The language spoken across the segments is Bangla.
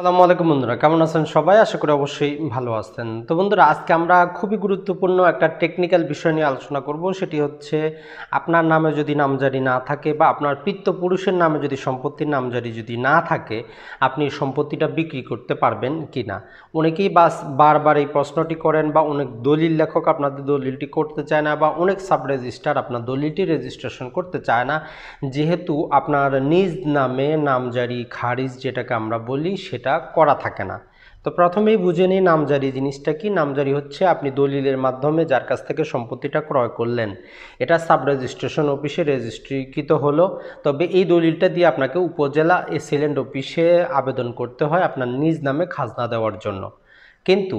সালামু আলাইকুম বন্ধুরা কেমন আছেন সবাই আশা করি অবশ্যই ভালো আছেন তো বন্ধুরা আজকে আমরা খুবই গুরুত্বপূর্ণ একটা টেকনিক্যাল বিষয় নিয়ে আলোচনা করব সেটি হচ্ছে আপনার নামে যদি নামজারি না থাকে বা আপনার পিত্তপুরুষের নামে যদি সম্পত্তির নামজারি যদি না থাকে আপনি সম্পত্তিটা বিক্রি করতে পারবেন কি না অনেকেই বাস বারবার এই প্রশ্নটি করেন বা অনেক দলিল লেখক আপনাদের দলিলটি করতে চায় না বা অনেক সাব রেজিস্টার আপনার দলিলটি রেজিস্ট্রেশন করতে চায় না যেহেতু আপনার নিজ নামে নামজারি খারিজ যেটাকে আমরা বলি সেটা সেটা করা থাকে না তো প্রথমেই বুঝে নিই নামজারি জিনিসটা কি নামজারি হচ্ছে আপনি দলিলের মাধ্যমে যার কাছ থেকে সম্পত্তিটা ক্রয় করলেন এটা সাব রেজিস্ট্রেশন অফিসে রেজিস্ট্রিকৃত হলো তবে এই দলিলটা দিয়ে আপনাকে উপজেলা এসিলেন্ট অফিসে আবেদন করতে হয় আপনার নিজ নামে খাজনা দেওয়ার জন্য কিন্তু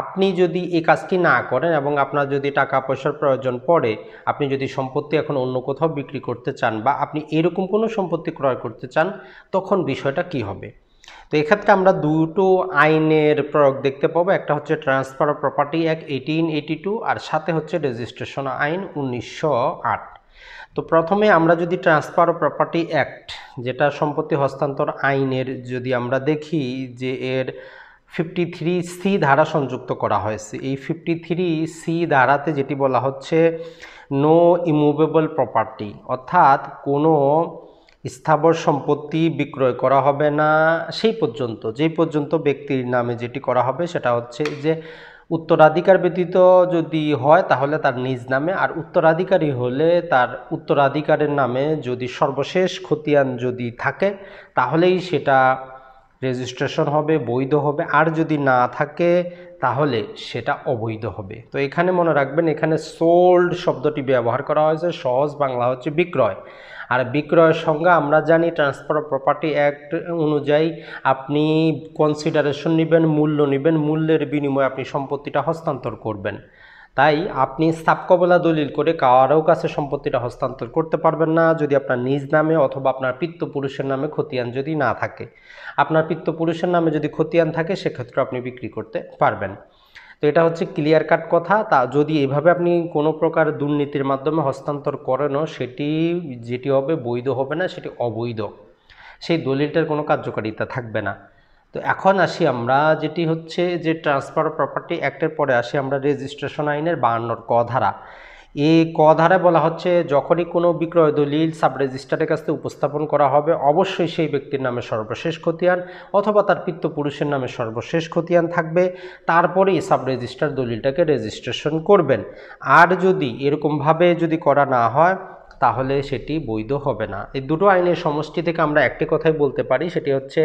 আপনি যদি এই কাজটি না করেন এবং আপনার যদি টাকা পয়সার প্রয়োজন পড়ে আপনি যদি সম্পত্তি এখন অন্য কোথাও বিক্রি করতে চান বা আপনি এরকম কোনো সম্পত্তি ক্রয় করতে চান তখন বিষয়টা কি হবে তো এক্ষেত্রে আমরা দুটো আইনের প্রয়োগ দেখতে পাবো একটা হচ্ছে transfer of property act eighteen eighty two আর সাথে হচ্ছে রেজিস্ট্রেশন আইন উনিশশো আট তো প্রথমে আমরা যদি ট্রান্সফার অফ প্রপার্টি অ্যাক্ট যেটা সম্পত্তি হস্তান্তর আইনের যদি আমরা দেখি যে এর ফিফটি থ্রি সি ধারা সংযুক্ত করা হয়েছে এই ফিফটি থ্রি সি ধারাতে যেটি বলা হচ্ছে নো ইমুভেবল প্রপার্টি অর্থাৎ কোনো স্থাবর সম্পত্তি বিক্রয় করা হবে না সেই পর্যন্ত যেই পর্যন্ত ব্যক্তির নামে যেটি করা হবে সেটা হচ্ছে যে উত্তরাধিকার ব্যতীত যদি হয় তাহলে তার নিজ নামে আর উত্তরাধিকারী হলে তার উত্তরাধিকারের নামে যদি সর্বশেষ খতিয়ান যদি থাকে তাহলেই সেটা রেজিস্ট্রেশন হবে বৈধ হবে আর যদি না থাকে তাহলে সেটা অবৈধ হবে তো এখানে মনে রাখবেন এখানে সোল্ড শব্দটি ব্যবহার করা হয়েছে সহজ বাংলা হচ্ছে বিক্রয় আর বিক্রয়ের সঙ্গে আমরা জানি ট্রান্সফার প্রপার্টি অ্যাক্ট অনুযায়ী আপনি কনসিডারেশন নেবেন মূল্য নেবেন মূল্যের বিনিময়ে আপনি সম্পত্তিটা হস্তান্তর করবেন তাই আপনি সাপকবলা দলিল করে কারও কাছে সম্পত্তিটা হস্তান্তর করতে পারবেন না যদি আপনার নিজ নামে অথবা আপনার পিত্তপুরুষের নামে খতিয়ান যদি না থাকে আপনার পিত্তপুরুষের নামে যদি খতিয়ান থাকে সেক্ষেত্রে আপনি বিক্রি করতে পারবেন তো এটা হচ্ছে ক্লিয়ার কাট কথা তা যদি এভাবে আপনি কোনো প্রকার দুর্নীতির মাধ্যমে হস্তান্তর করেনও সেটি যেটি হবে বৈধ হবে না সেটি অবৈধ সেই দলিলটার কোনো কার্যকারিতা থাকবে না তো এখন আসি আমরা যেটি হচ্ছে যে ট্রান্সফার প্রপার্টি অ্যাক্টের পরে আসি আমরা রেজিস্ট্রেশন আইনের বায়ান্নর ক ধারা এ ক ধারায় বলা হচ্ছে যখনই কোনো বিক্রয় দলিল সাব রেজিস্ট্রারের কাছে উপস্থাপন করা হবে অবশ্যই সেই ব্যক্তির নামে সর্বশেষ খতিয়ান অথবা তার পিত্তপুরুষের নামে সর্বশেষ খতিয়ান থাকবে তারপরেই সাব রেজিস্ট্রার দলিলটাকে রেজিস্ট্রেশন করবেন আর যদি এরকমভাবে যদি করা না হয় তাহলে সেটি বৈধ হবে না এই দুটো আইনের সমষ্টি থেকে আমরা একটি কথাই বলতে পারি সেটি হচ্ছে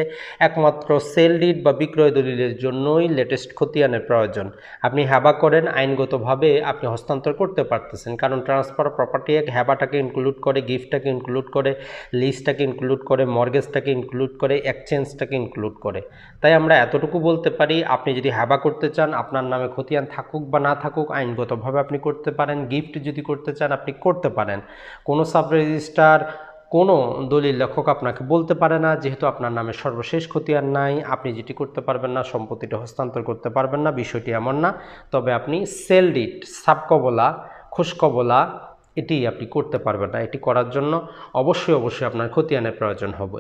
একমাত্র সেল ডিড বা বিক্রয় দলিলের জন্যই লেটেস্ট খতিয়ানের প্রয়োজন আপনি হ্যাবা করেন আইনগতভাবে আপনি হস্তান্তর করতে পারতেছেন কারণ ট্রান্সফার প্রপার্টি এক হ্যাবাটাকে ইনক্লুড করে গিফটটাকে ইনক্লুড করে লিস্টটাকে ইনক্লুড করে মর্গেজটাকে ইনক্লুড করে এক্সচেঞ্জটাকে ইনক্লুড করে তাই আমরা এতটুকু বলতে পারি আপনি যদি হ্যাবা করতে চান আপনার নামে খতিয়ান থাকুক বা না থাকুক আইনগতভাবে আপনি করতে পারেন গিফট যদি করতে চান আপনি করতে পারেন কোনো সাব রেজিস্ট্রার কোনো দলিল লেখক আপনাকে বলতে পারে না যেহেতু আপনার নামে সর্বশেষ খতিয়ান নাই আপনি যেটি করতে পারবেন না সম্পত্তিটা হস্তান্তর করতে পারবেন না বিষয়টি এমন না তবে আপনি সেল ডিট সাবকবলা খুশকবলা এটি আপনি করতে পারবেন না এটি করার জন্য অবশ্যই অবশ্যই আপনার খতিয়ানের প্রয়োজন হবে